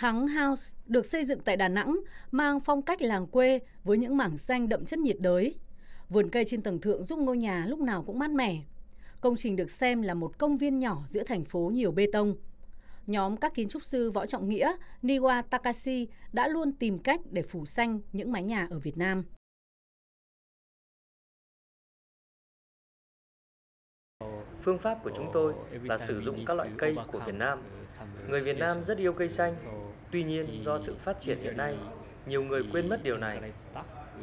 Thắng House được xây dựng tại Đà Nẵng, mang phong cách làng quê với những mảng xanh đậm chất nhiệt đới. Vườn cây trên tầng thượng giúp ngôi nhà lúc nào cũng mát mẻ. Công trình được xem là một công viên nhỏ giữa thành phố nhiều bê tông. Nhóm các kiến trúc sư Võ Trọng Nghĩa, Niwa Takashi đã luôn tìm cách để phủ xanh những mái nhà ở Việt Nam. Phương pháp của chúng tôi là sử dụng các loại cây của Việt Nam. Người Việt Nam rất yêu cây xanh, Tuy nhiên, do sự phát triển hiện nay, nhiều người quên mất điều này.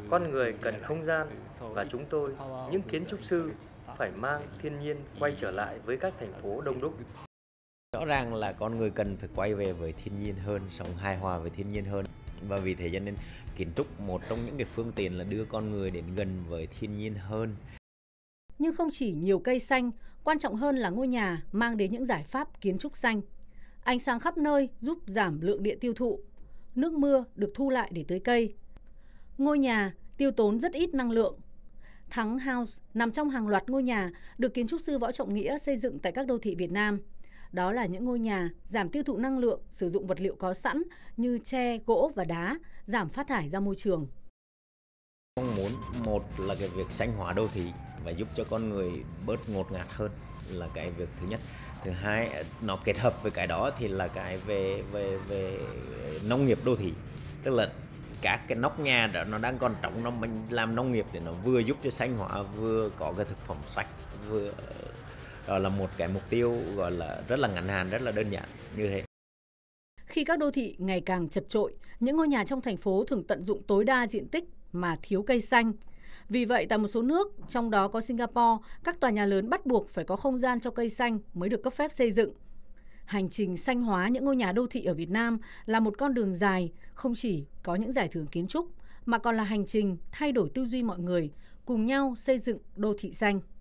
Con người cần không gian và chúng tôi, những kiến trúc sư, phải mang thiên nhiên quay trở lại với các thành phố đông đúc. Rõ ràng là con người cần phải quay về với thiên nhiên hơn, sống hài hòa với thiên nhiên hơn. Và vì thế cho nên kiến trúc một trong những cái phương tiện là đưa con người đến gần với thiên nhiên hơn. Nhưng không chỉ nhiều cây xanh, quan trọng hơn là ngôi nhà mang đến những giải pháp kiến trúc xanh Ánh sáng khắp nơi giúp giảm lượng điện tiêu thụ. Nước mưa được thu lại để tưới cây. Ngôi nhà tiêu tốn rất ít năng lượng. Thắng House nằm trong hàng loạt ngôi nhà được kiến trúc sư Võ Trọng Nghĩa xây dựng tại các đô thị Việt Nam. Đó là những ngôi nhà giảm tiêu thụ năng lượng, sử dụng vật liệu có sẵn như tre, gỗ và đá, giảm phát thải ra môi trường mong muốn một là cái việc xanh hóa đô thị và giúp cho con người bớt ngột ngạt hơn là cái việc thứ nhất thứ hai nó kết hợp với cái đó thì là cái về về về nông nghiệp đô thị tức là các cái nóc nhà đó nó đang còn trống nó mình làm nông nghiệp để nó vừa giúp cho xanh hóa vừa có cái thực phẩm sạch vừa đó là một cái mục tiêu gọi là rất là ngắn hạn rất là đơn giản như thế khi các đô thị ngày càng chật trội, những ngôi nhà trong thành phố thường tận dụng tối đa diện tích mà thiếu cây xanh. Vì vậy, tại một số nước, trong đó có Singapore, các tòa nhà lớn bắt buộc phải có không gian cho cây xanh mới được cấp phép xây dựng. Hành trình xanh hóa những ngôi nhà đô thị ở Việt Nam là một con đường dài, không chỉ có những giải thưởng kiến trúc, mà còn là hành trình thay đổi tư duy mọi người, cùng nhau xây dựng đô thị xanh.